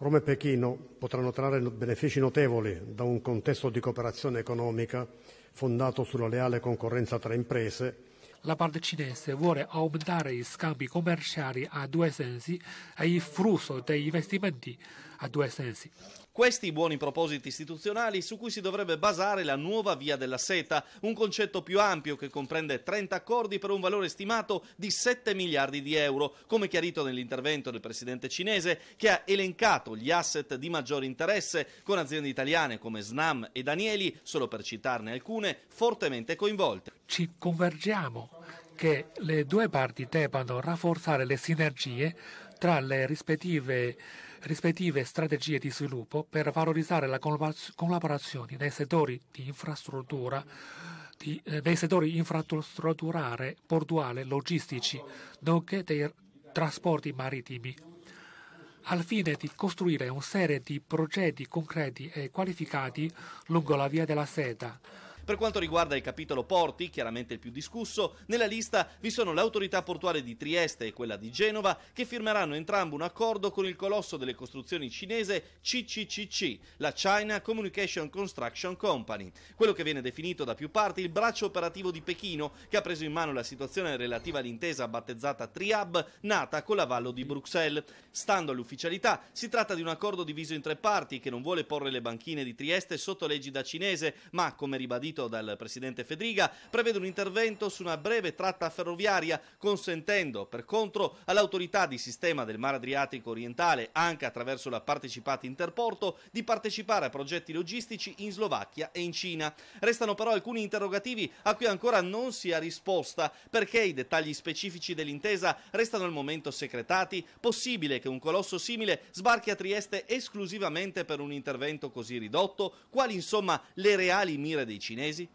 Roma e Pechino potranno trarre benefici notevoli da un contesto di cooperazione economica fondato sulla leale concorrenza tra imprese la parte cinese vuole aumentare gli scambi commerciali a due sensi e il flusso degli investimenti a due sensi. Questi buoni propositi istituzionali su cui si dovrebbe basare la nuova via della seta, un concetto più ampio che comprende 30 accordi per un valore stimato di 7 miliardi di euro, come chiarito nell'intervento del presidente cinese che ha elencato gli asset di maggior interesse con aziende italiane come Snam e Danieli, solo per citarne alcune, fortemente coinvolte ci convergiamo che le due parti debbano rafforzare le sinergie tra le rispettive, rispettive strategie di sviluppo per valorizzare la collaborazione nei settori di infrastruttura, di, eh, nei settori infrastrutturale, portuale, logistici, nonché dei trasporti marittimi, al fine di costruire una serie di progetti concreti e qualificati lungo la via della seta per quanto riguarda il capitolo porti, chiaramente il più discusso, nella lista vi sono l'autorità portuale di Trieste e quella di Genova che firmeranno entrambi un accordo con il colosso delle costruzioni cinese CCCC, la China Communication Construction Company, quello che viene definito da più parti il braccio operativo di Pechino che ha preso in mano la situazione relativa all'intesa battezzata Triab nata con l'avallo di Bruxelles. Stando all'ufficialità, si tratta di un accordo diviso in tre parti che non vuole porre le banchine di Trieste sotto da cinese, ma come ribadito gestito dal presidente Fedriga, prevede un intervento su una breve tratta ferroviaria, consentendo per contro all'autorità di sistema del Mar Adriatico orientale, anche attraverso la partecipata Interporto, di partecipare a progetti logistici in Slovacchia e in Cina. Restano però alcuni interrogativi a cui ancora non si ha risposta, perché i dettagli specifici dell'intesa restano al momento secretati, possibile che un colosso simile sbarchi a Trieste esclusivamente per un intervento così ridotto, quali insomma le reali mire dei cinesi? hazy